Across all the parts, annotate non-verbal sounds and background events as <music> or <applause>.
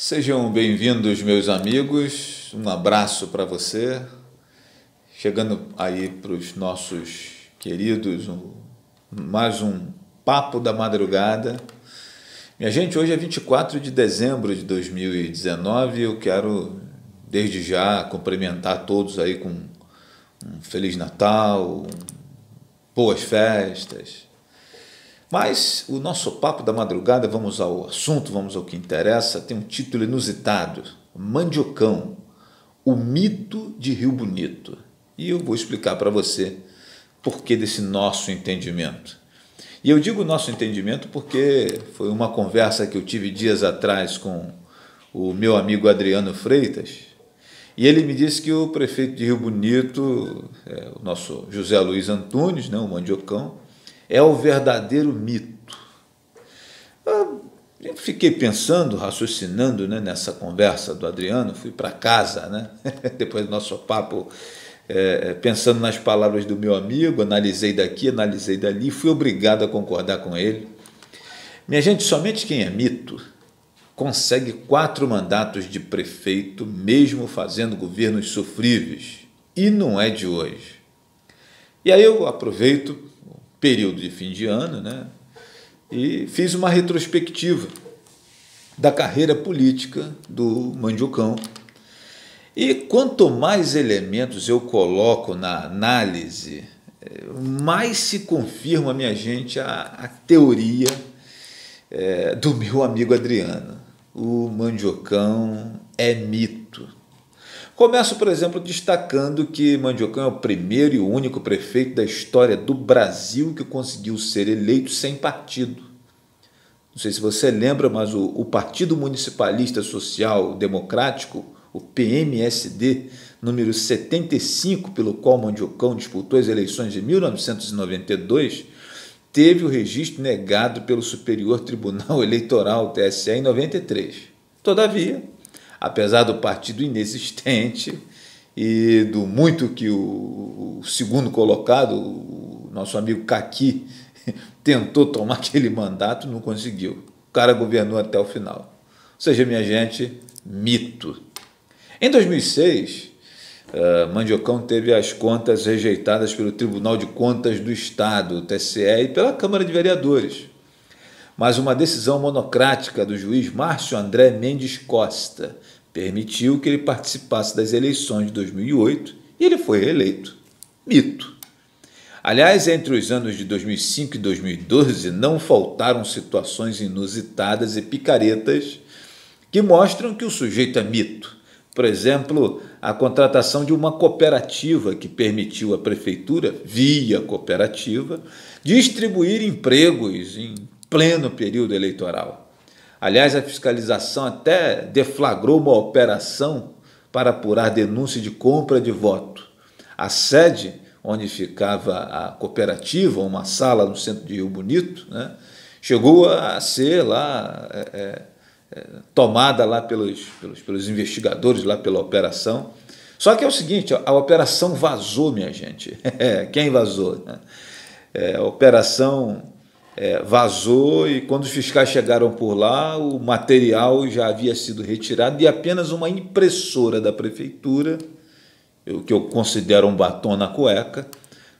Sejam bem-vindos, meus amigos. Um abraço para você. Chegando aí para os nossos queridos, um, mais um Papo da Madrugada. Minha gente, hoje é 24 de dezembro de 2019 eu quero, desde já, cumprimentar todos aí com um Feliz Natal, boas festas mas o nosso papo da madrugada, vamos ao assunto, vamos ao que interessa, tem um título inusitado: Mandiocão, o mito de Rio Bonito. E eu vou explicar para você por que desse nosso entendimento. E eu digo nosso entendimento porque foi uma conversa que eu tive dias atrás com o meu amigo Adriano Freitas, e ele me disse que o prefeito de Rio Bonito, é, o nosso José Luiz Antunes, né, o Mandiocão, é o verdadeiro mito. Ah, eu fiquei pensando, raciocinando né, nessa conversa do Adriano, fui para casa, né, <laughs> depois do nosso papo, é, é, pensando nas palavras do meu amigo, analisei daqui, analisei dali, fui obrigado a concordar com ele. Minha gente, somente quem é mito consegue quatro mandatos de prefeito, mesmo fazendo governos sofríveis, e não é de hoje. E aí eu aproveito período de fim de ano, né? e fiz uma retrospectiva da carreira política do Mandiocão. E quanto mais elementos eu coloco na análise, mais se confirma, minha gente, a, a teoria é, do meu amigo Adriano. O Mandiocão é mito Começo, por exemplo, destacando que Mandiocão é o primeiro e único prefeito da história do Brasil que conseguiu ser eleito sem partido. Não sei se você lembra, mas o, o Partido Municipalista Social Democrático, o PMSD, número 75, pelo qual Mandiocão disputou as eleições de 1992, teve o registro negado pelo Superior Tribunal Eleitoral, TSE, em 93. Todavia, apesar do partido inexistente e do muito que o, segundo colocado, o nosso amigo Caqui, <laughs> tentou tomar aquele mandato, não conseguiu. O cara governou até o final. Ou seja, minha gente, mito. Em 2006, eh, Mandiocão teve as contas rejeitadas pelo Tribunal de Contas do Estado, o TSE, e pela Câmara de Vereadores mas uma decisão monocrática do juiz Márcio André Mendes Costa permitiu que ele participasse das eleições de 2008 e ele foi reeleito. Mito. Aliás, entre os anos de 2005 e 2012 não faltaram situações inusitadas e picaretas que mostram que o sujeito é mito. Por exemplo, a contratação de uma cooperativa que permitiu à prefeitura, via cooperativa, distribuir empregos em pleno período eleitoral. Aliás, a fiscalização até deflagrou uma operação para apurar denúncia de compra de voto. A sede onde ficava a cooperativa, uma sala no centro de Rio Bonito, né, chegou a ser lá é, é, é tomada lá pelos, pelos, pelos investigadores lá pela operação. Só que é o seguinte, a operação vazou, minha gente. <laughs> É, quem vazou? Né? É, a operação é, vazou e quando os fiscais chegaram por lá, o material já havia sido retirado e apenas uma impressora da prefeitura, o que eu considero um batom na cueca,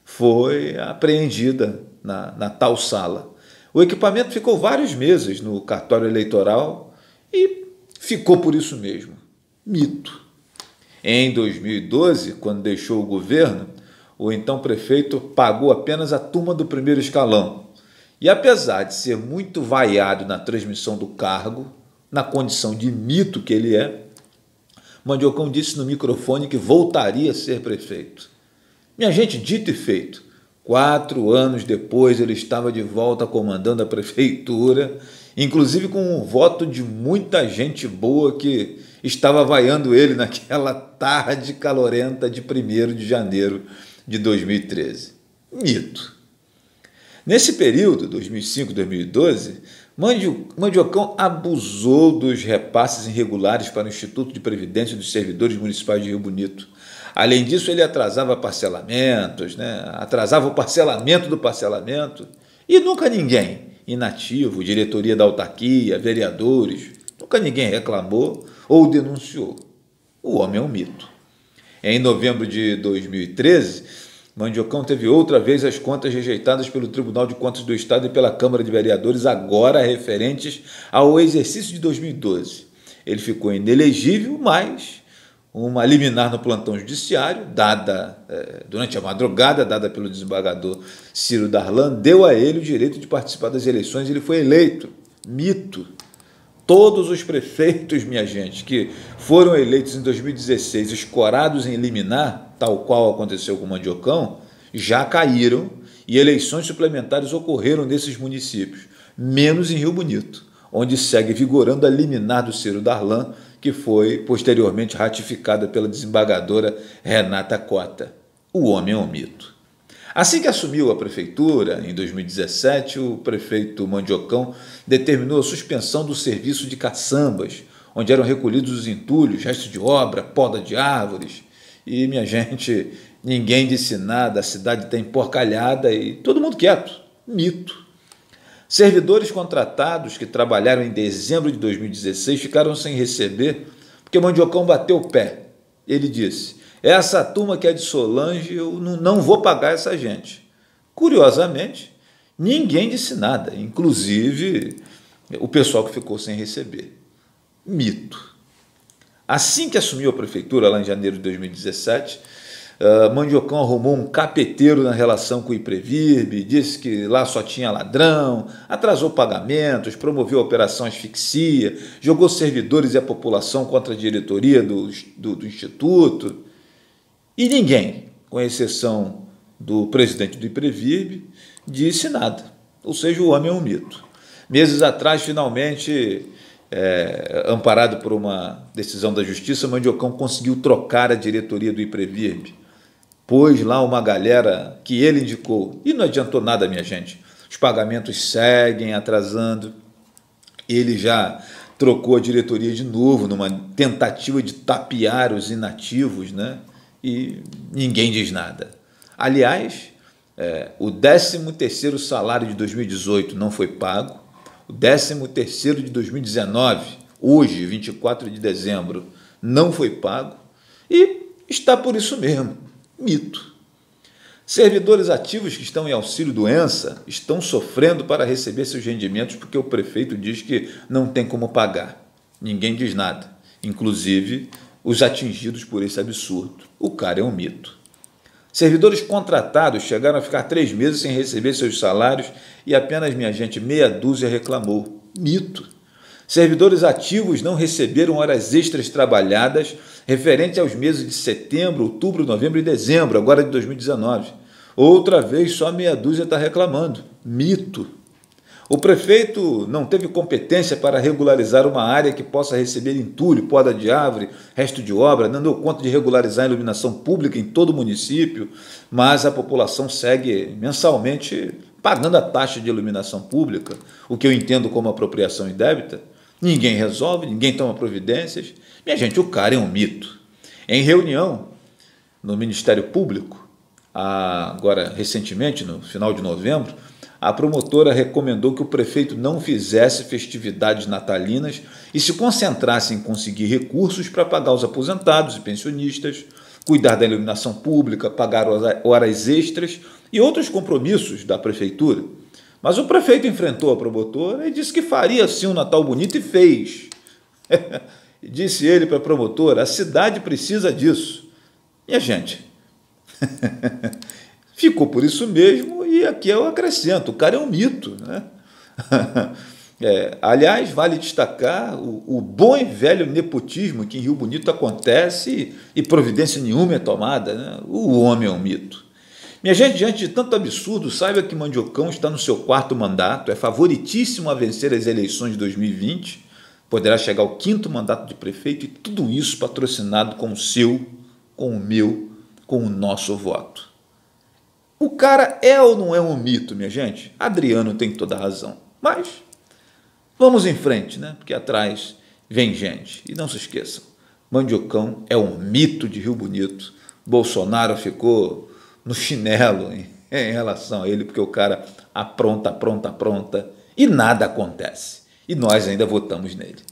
foi apreendida na, na tal sala. O equipamento ficou vários meses no cartório eleitoral e ficou por isso mesmo. Mito. Em 2012, quando deixou o governo, o então prefeito pagou apenas a turma do primeiro escalão e apesar de ser muito vaiado na transmissão do cargo, na condição de mito que ele é, Mandiocão disse no microfone que voltaria a ser prefeito. Minha gente, dito e feito, quatro anos depois ele estava de volta comandando a prefeitura, inclusive com um voto de muita gente boa que estava vaiando ele naquela tarde calorenta de 1 de janeiro de 2013. Mito. Nesse período, 2005-2012, Mandiocão abusou dos repasses irregulares para o Instituto de Previdência dos Servidores Municipais de Rio Bonito. Além disso, ele atrasava parcelamentos, né? atrasava o parcelamento do parcelamento. E nunca ninguém, inativo, diretoria da autarquia, vereadores, nunca ninguém reclamou ou denunciou. O homem é um mito. Em novembro de 2013, Mandiocão teve outra vez as contas rejeitadas pelo Tribunal de Contas do Estado e pela Câmara de Vereadores, agora referentes ao exercício de 2012. Ele ficou inelegível, mas uma liminar no plantão judiciário, dada eh, durante a madrugada, dada pelo desembargador Ciro Darlan, deu a ele o direito de participar das eleições e ele foi eleito. Mito. Todos os prefeitos, minha gente, que foram eleitos em 2016, escorados em liminar, tal qual aconteceu com o Mandiocão, já caíram e eleições suplementares ocorreram nesses municípios, menos em Rio Bonito, onde segue vigorando a liminar do Ciro Darlan, que foi posteriormente ratificada pela desembargadora Renata Cota. O homem é um mito. Assim que assumiu a prefeitura, em 2017, o prefeito Mandiocão determinou a suspensão do serviço de caçambas, onde eram recolhidos os entulhos, restos de obra, poda de árvores. E, minha gente, ninguém disse nada, a cidade tem tá porcalhada e todo mundo quieto. Mito. Servidores contratados que trabalharam em dezembro de 2016 ficaram sem receber porque Mandiocão bateu o pé. Ele disse: Essa turma que é de Solange, eu não vou pagar essa gente. Curiosamente, ninguém disse nada, inclusive o pessoal que ficou sem receber. Mito. Assim que assumiu a prefeitura, lá em janeiro de 2017, uh, ah, Mandiocão arrumou um capeteiro na relação com o Iprevirb, disse que lá só tinha ladrão, atrasou pagamentos, promoveu a operação asfixia, jogou servidores e a população contra a diretoria do, do, do Instituto. E ninguém, com exceção do presidente do Iprevirb, disse nada. Ou seja, o homem é um mito. Meses atrás, finalmente, é, amparado por uma decisão da justiça, Mandiocão conseguiu trocar a diretoria do Iprevirb. Pôs lá uma galera que ele indicou. E não adiantou nada, minha gente. Os pagamentos seguem atrasando. Ele já trocou a diretoria de novo numa tentativa de tapear os inativos, né? E ninguém diz nada. Aliás, é, o 13 salário de 2018 não foi pago o 13º de 2019, hoje, 24 de dezembro, não foi pago e está por isso mesmo, mito. Servidores ativos que estão em auxílio doença estão sofrendo para receber seus rendimentos porque o prefeito diz que não tem como pagar. Ninguém diz nada, inclusive os atingidos por esse absurdo. O cara é um mito. Servidores contratados chegaram a ficar três meses sem receber seus salários e apenas, minha gente, meia dúzia reclamou. Mito. Servidores ativos não receberam horas extras trabalhadas referente aos meses de setembro, outubro, novembro e dezembro, agora de 2019. Outra vez, só meia dúzia está reclamando. Mito. O prefeito não teve competência para regularizar uma área que possa receber entulho, poda de árvore, resto de obra, não deu conta de regularizar a iluminação pública em todo o município, mas a população segue mensalmente pagando a taxa de iluminação pública, o que eu entendo como apropriação indébita. Ninguém resolve, ninguém toma providências. Minha gente, o cara é um mito. Em reunião no Ministério Público, agora recentemente, no final de novembro, a promotora recomendou que o prefeito não fizesse festividades natalinas e se concentrasse em conseguir recursos para pagar os aposentados e pensionistas, cuidar da iluminação pública, pagar horas extras e outros compromissos da prefeitura. Mas o prefeito enfrentou a promotora e disse que faria sim um Natal bonito e fez. <laughs> disse ele para a promotora: a cidade precisa disso. E a gente? <laughs> Ficou por isso mesmo, e aqui eu acrescento: o cara é um mito. Né? <laughs> É, aliás, vale destacar o, o, bom e velho nepotismo que em Rio Bonito acontece e, e providência nenhuma é tomada. Né? O homem é um mito. Minha gente, diante de tanto absurdo, saiba que Mandiocão está no seu quarto mandato, é favoritíssimo a vencer as eleições de 2020, poderá chegar ao quinto mandato de prefeito e tudo isso patrocinado com o seu, com o meu, com o nosso voto. O cara é ou não é um mito, minha gente? Adriano tem toda a razão. Mas vamos em frente, né? Porque atrás vem gente. E não se esqueçam, Mandiocão é um mito de Rio Bonito. Bolsonaro ficou no chinelo em, em relação a ele, porque o cara apronta, apronta, apronta e nada acontece. E nós ainda votamos nele.